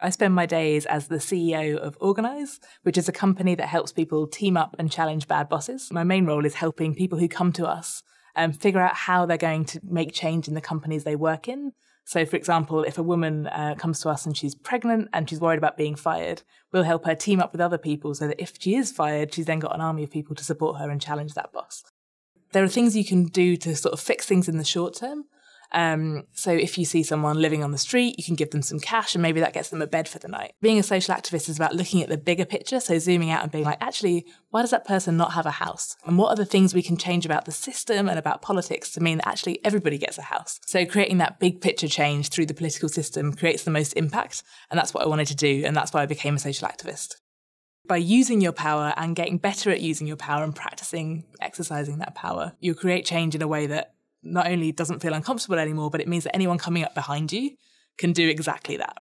I spend my days as the CEO of Organize, which is a company that helps people team up and challenge bad bosses. My main role is helping people who come to us and um, figure out how they're going to make change in the companies they work in. So, for example, if a woman uh, comes to us and she's pregnant and she's worried about being fired, we'll help her team up with other people so that if she is fired, she's then got an army of people to support her and challenge that boss. There are things you can do to sort of fix things in the short term, um, so if you see someone living on the street, you can give them some cash and maybe that gets them a bed for the night. Being a social activist is about looking at the bigger picture, so zooming out and being like, actually, why does that person not have a house? And what are the things we can change about the system and about politics to mean that actually everybody gets a house? So creating that big picture change through the political system creates the most impact. And that's what I wanted to do. And that's why I became a social activist by using your power and getting better at using your power and practicing exercising that power, you'll create change in a way that not only doesn't feel uncomfortable anymore, but it means that anyone coming up behind you can do exactly that,